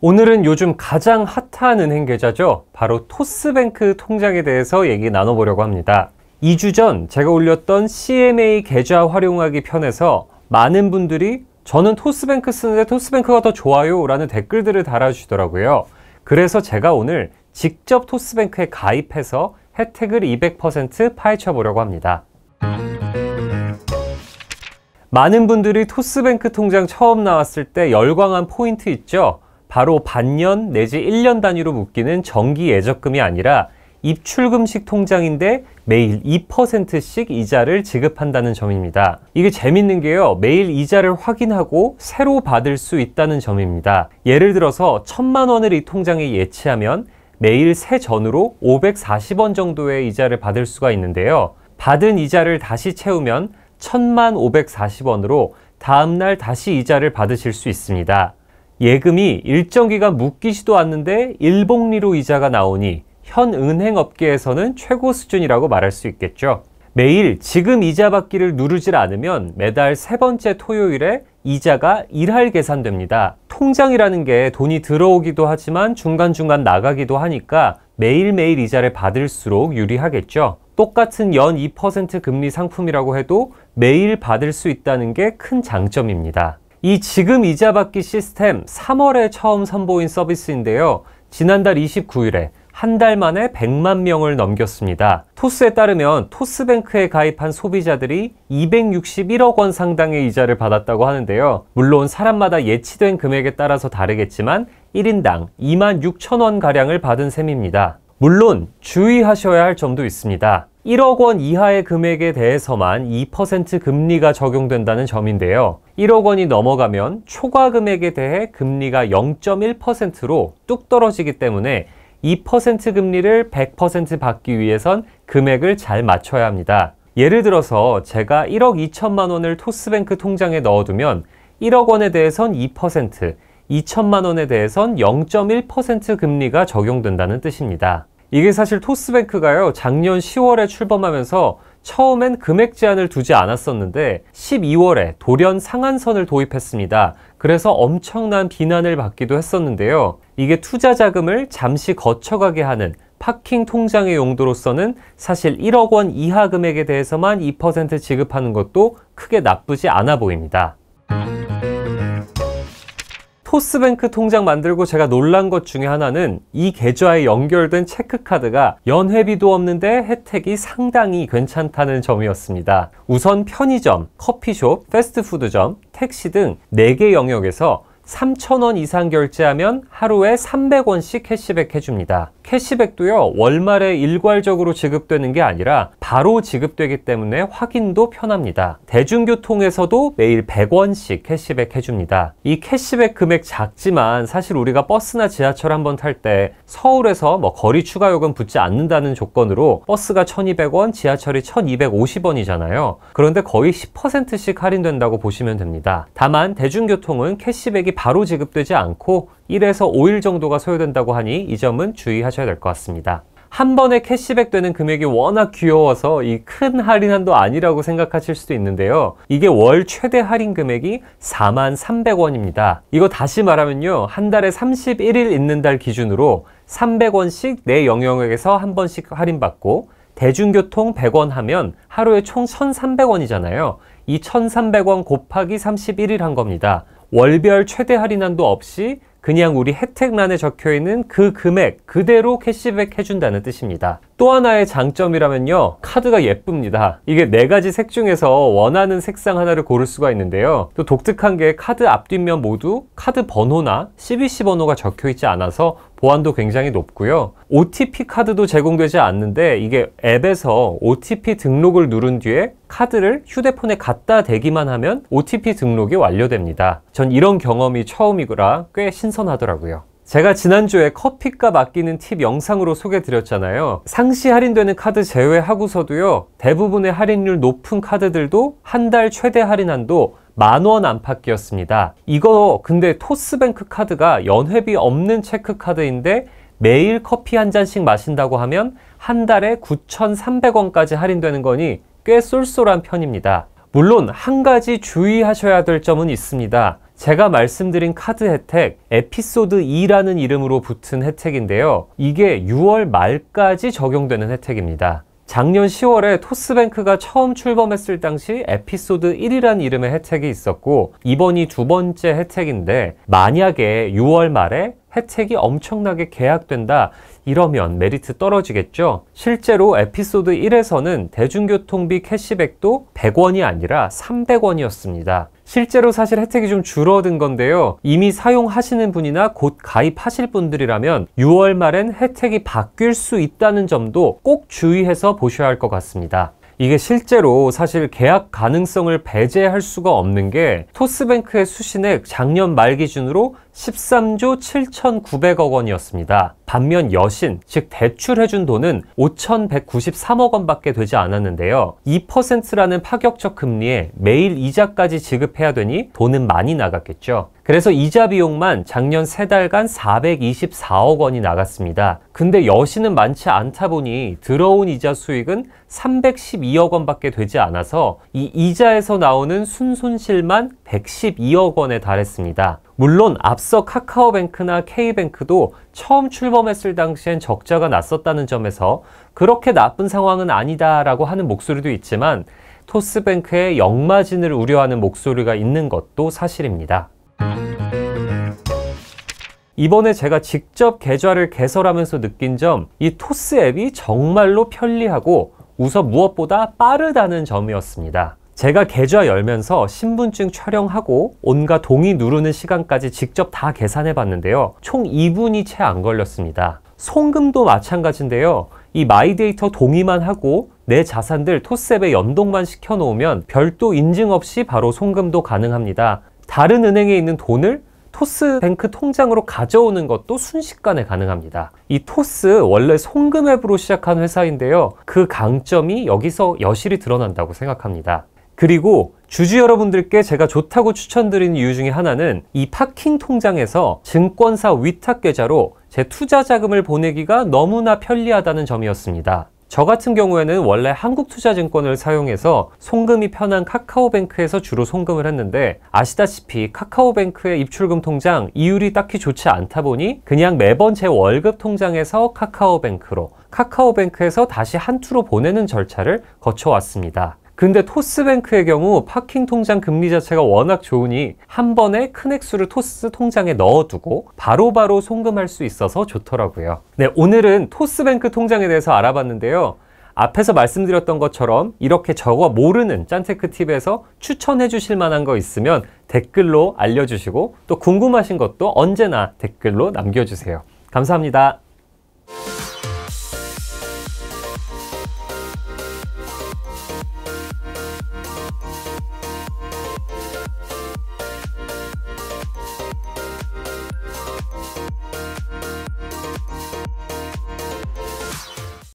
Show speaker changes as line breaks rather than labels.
오늘은 요즘 가장 핫한 은행 계좌죠. 바로 토스뱅크 통장에 대해서 얘기 나눠보려고 합니다. 2주 전 제가 올렸던 CMA 계좌 활용하기 편에서 많은 분들이 저는 토스뱅크 쓰는데 토스뱅크가 더 좋아요 라는 댓글들을 달아주시더라고요. 그래서 제가 오늘 직접 토스뱅크에 가입해서 혜택을 200% 파헤쳐 보려고 합니다. 많은 분들이 토스뱅크 통장 처음 나왔을 때 열광한 포인트 있죠? 바로 반년 내지 1년 단위로 묶이는 정기 예적금이 아니라 입출금식 통장인데 매일 2%씩 이자를 지급한다는 점입니다. 이게 재밌는 게요. 매일 이자를 확인하고 새로 받을 수 있다는 점입니다. 예를 들어서 천만 원을 이 통장에 예치하면 매일 새 전으로 540원 정도의 이자를 받을 수가 있는데요. 받은 이자를 다시 채우면 천만 540원으로 다음날 다시 이자를 받으실 수 있습니다. 예금이 일정 기간 묶이지도 않는데 일복리로 이자가 나오니 현 은행 업계에서는 최고 수준이라고 말할 수 있겠죠. 매일 지금 이자 받기를 누르질 않으면 매달 세 번째 토요일에 이자가 1할 계산됩니다. 통장이라는 게 돈이 들어오기도 하지만 중간중간 나가기도 하니까 매일매일 이자를 받을수록 유리하겠죠. 똑같은 연 2% 금리 상품이라고 해도 매일 받을 수 있다는 게 큰 장점입니다. 이 지금 이자 받기 시스템 3월에 처음 선보인 서비스인데요. 지난달 29일에 한 달 만에 100만 명을 넘겼습니다. 토스에 따르면 토스뱅크에 가입한 소비자들이 261억 원 상당의 이자를 받았다고 하는데요. 물론 사람마다 예치된 금액에 따라서 다르겠지만 1인당 2만 6천 원가량을 받은 셈입니다. 물론 주의하셔야 할 점도 있습니다. 1억 원 이하의 금액에 대해서만 2% 금리가 적용된다는 점인데요. 1억 원이 넘어가면 초과 금액에 대해 금리가 0.1%로 뚝 떨어지기 때문에 2% 금리를 100% 받기 위해선 금액을 잘 맞춰야 합니다. 예를 들어서 제가 1억 2천만 원을 토스뱅크 통장에 넣어두면 1억 원에 대해선 2%, 2천만 원에 대해선 0.1% 금리가 적용된다는 뜻입니다. 이게 사실 토스뱅크가요, 작년 10월에 출범하면서 처음엔 금액 제한을 두지 않았었는데 12월에 돌연 상한선을 도입했습니다. 그래서 엄청난 비난을 받기도 했었는데요. 이게 투자 자금을 잠시 거쳐가게 하는 파킹 통장의 용도로서는 사실 1억 원 이하 금액에 대해서만 2% 지급하는 것도 크게 나쁘지 않아 보입니다. 토스뱅크 통장 만들고 제가 놀란 것 중에 하나는 이 계좌에 연결된 체크카드가 연회비도 없는데 혜택이 상당히 괜찮다는 점이었습니다. 우선 편의점, 커피숍, 패스트푸드점, 택시 등 4개 영역에서 3,000원 이상 결제하면 하루에 300원씩 캐시백 해줍니다. 캐시백도요, 월말에 일괄적으로 지급되는 게 아니라 바로 지급되기 때문에 확인도 편합니다. 대중교통에서도 매일 100원씩 캐시백 해줍니다. 이 캐시백 금액 작지만 사실 우리가 버스나 지하철 한번 탈 때 서울에서 뭐 거리 추가요금 붙지 않는다는 조건으로 버스가 1,200원, 지하철이 1,250원이잖아요. 그런데 거의 10%씩 할인된다고 보시면 됩니다. 다만 대중교통은 캐시백이 바로 지급되지 않고 1에서 5일 정도가 소요된다고 하니 이 점은 주의하셔야 될 것 같습니다. 한 번에 캐시백 되는 금액이 워낙 귀여워서 이 큰 할인한도 아니라고 생각하실 수도 있는데요. 이게 월 최대 할인 금액이 4만 300원입니다. 이거 다시 말하면요. 한 달에 31일 있는 달 기준으로 300원씩 내 영역에서 한 번씩 할인받고 대중교통 100원 하면 하루에 총 1,300원이잖아요. 이 1,300원 곱하기 31일 한 겁니다. 월별 최대 할인한도 없이 그냥 우리 혜택란에 적혀있는 그 금액 그대로 캐시백 해준다는 뜻입니다. 또 하나의 장점이라면요. 카드가 예쁩니다. 이게 네 가지 색 중에서 원하는 색상 하나를 고를 수가 있는데요. 또 독특한 게 카드 앞뒷면 모두 카드 번호나 CBC 번호가 적혀있지 않아서 보안도 굉장히 높고요. OTP 카드도 제공되지 않는데 이게 앱에서 OTP 등록을 누른 뒤에 카드를 휴대폰에 갖다 대기만 하면 OTP 등록이 완료됩니다. 전 이런 경험이 처음이라 구꽤 신선하더라고요. 제가 지난주에 커피값 아끼는 팁 영상으로 소개드렸잖아요. 상시 할인되는 카드 제외하고서도요. 대부분의 할인율 높은 카드들도 한 달 최대 할인한도 만원 안팎이었습니다. 이거 근데 토스뱅크 카드가 연회비 없는 체크카드인데 매일 커피 한 잔씩 마신다고 하면 한 달에 9,300원까지 할인되는 거니 꽤 쏠쏠한 편입니다. 물론 한 가지 주의하셔야 될 점은 있습니다. 제가 말씀드린 카드 혜택, 에피소드 2라는 이름으로 붙은 혜택인데요. 이게 6월 말까지 적용되는 혜택입니다. 작년 10월에 토스뱅크가 처음 출범했을 당시 에피소드 1이는 이름의 혜택이 있었고 이번이 두 번째 혜택인데 만약에 6월 말에 혜택이 엄청나게 계약된다 이러면 메리트 떨어지겠죠 실제로 에피소드 1에서는 대중교통비 캐시백도 100원이 아니라 300원이었습니다 실제로 사실 혜택이 좀 줄어든 건데요 이미 사용하시는 분이나 곧 가입하실 분들이라면 6월 말엔 혜택이 바뀔 수 있다는 점도 꼭 주의해서 보셔야 할 것 같습니다 이게 실제로 사실 계약 가능성을 배제할 수가 없는 게 토스뱅크의 수신액 작년 말 기준으로 13조 7,900억 원이었습니다. 반면 여신, 즉 대출해준 돈은 5,193억 원밖에 되지 않았는데요. 2%라는 파격적 금리에 매일 이자까지 지급해야 되니 돈은 많이 나갔겠죠. 그래서 이자 비용만 작년 3 달간 424억 원이 나갔습니다. 근데 여신은 많지 않다 보니 들어온 이자 수익은 312억 원밖에 되지 않아서 이 이자에서 나오는 순손실만 112억 원에 달했습니다. 물론 앞서 카카오뱅크나 K뱅크도 처음 출범했을 당시엔 적자가 났었다는 점에서 그렇게 나쁜 상황은 아니다라고 하는 목소리도 있지만 토스뱅크의 역마진을 우려하는 목소리가 있는 것도 사실입니다. 이번에 제가 직접 계좌를 개설하면서 느낀 점, 이 토스 앱이 정말로 편리하고 우선 무엇보다 빠르다는 점이었습니다. 제가 계좌 열면서 신분증 촬영하고 온갖 동의 누르는 시간까지 직접 다 계산해 봤는데요. 총 2분이 채 안 걸렸습니다. 송금도 마찬가지인데요. 이 마이데이터 동의만 하고 내 자산들 토스앱에 연동만 시켜놓으면 별도 인증 없이 바로 송금도 가능합니다. 다른 은행에 있는 돈을 토스뱅크 통장으로 가져오는 것도 순식간에 가능합니다. 이 토스 원래 송금 앱으로 시작한 회사인데요. 그 강점이 여기서 여실히 드러난다고 생각합니다. 그리고 주주 여러분들께 제가 좋다고 추천드린 이유 중에 하나는 이 파킹 통장에서 증권사 위탁 계좌로 제 투자 자금을 보내기가 너무나 편리하다는 점이었습니다. 저 같은 경우에는 원래 한국투자증권을 사용해서 송금이 편한 카카오뱅크에서 주로 송금을 했는데 아시다시피 카카오뱅크의 입출금 통장 이율이 딱히 좋지 않다 보니 그냥 매번 제 월급 통장에서 카카오뱅크로 카카오뱅크에서 다시 한투로 보내는 절차를 거쳐왔습니다. 근데 토스뱅크의 경우 파킹 통장 금리 자체가 워낙 좋으니 한 번에 큰 액수를 토스 통장에 넣어두고 바로바로 송금할 수 있어서 좋더라고요. 네, 오늘은 토스뱅크 통장에 대해서 알아봤는데요. 앞에서 말씀드렸던 것처럼 이렇게 저거 모르는 짠테크 팁에서 추천해 주실 만한 거 있으면 댓글로 알려주시고 또 궁금하신 것도 언제나 댓글로 남겨주세요. 감사합니다.